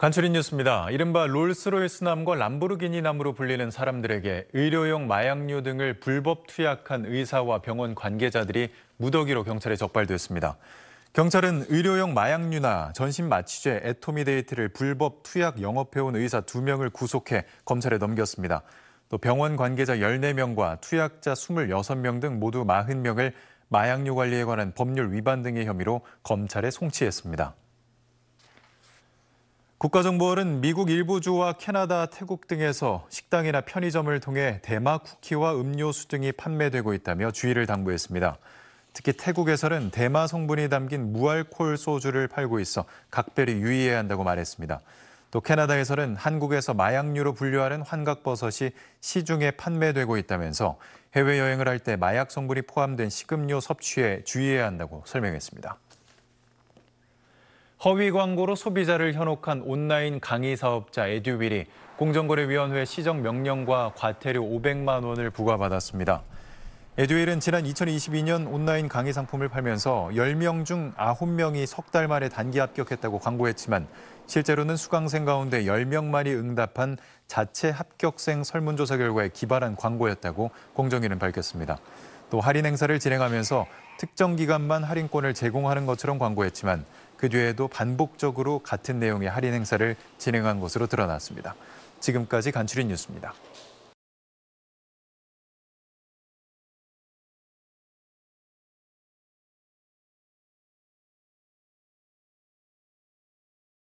간추린 뉴스입니다. 이른바 롤스로이스남과 람보르기니남으로 불리는 사람들에게 의료용 마약류 등을 불법 투약한 의사와 병원 관계자들이 무더기로 경찰에 적발됐습니다. 경찰은 의료용 마약류나 전신 마취제 에토미데이트를 불법 투약 영업해온 의사 2명을 구속해 검찰에 넘겼습니다. 또 병원 관계자 14명과 투약자 26명 등 모두 40명을 마약류 관리에 관한 법률 위반 등의 혐의로 검찰에 송치했습니다. 국가정보원은 미국 일부 주와 캐나다, 태국 등에서 식당이나 편의점을 통해 대마 쿠키와 음료수 등이 판매되고 있다며 주의를 당부했습니다. 특히 태국에서는 대마 성분이 담긴 무알콜 소주를 팔고 있어 각별히 유의해야 한다고 말했습니다. 또 캐나다에서는 한국에서 마약류로 분류하는 환각버섯이 시중에 판매되고 있다면서 해외여행을 할 때 마약 성분이 포함된 식음료 섭취에 주의해야 한다고 설명했습니다. 허위 광고로 소비자를 현혹한 온라인 강의 사업자 에듀빌이 공정거래위원회 시정 명령과 과태료 500만 원을 부과받았습니다. 에듀윌은 지난 2022년 온라인 강의 상품을 팔면서 10명 중 9명이 석 달 만에 단기 합격했다고 광고했지만 실제로는 수강생 가운데 10명만이 응답한 자체 합격생 설문조사 결과에 기반한 광고였다고 공정위는 밝혔습니다. 또 할인 행사를 진행하면서 특정 기간만 할인권을 제공하는 것처럼 광고했지만 그 뒤에도 반복적으로 같은 내용의 할인 행사를 진행한 것으로 드러났습니다. 지금까지 간추린 뉴스입니다.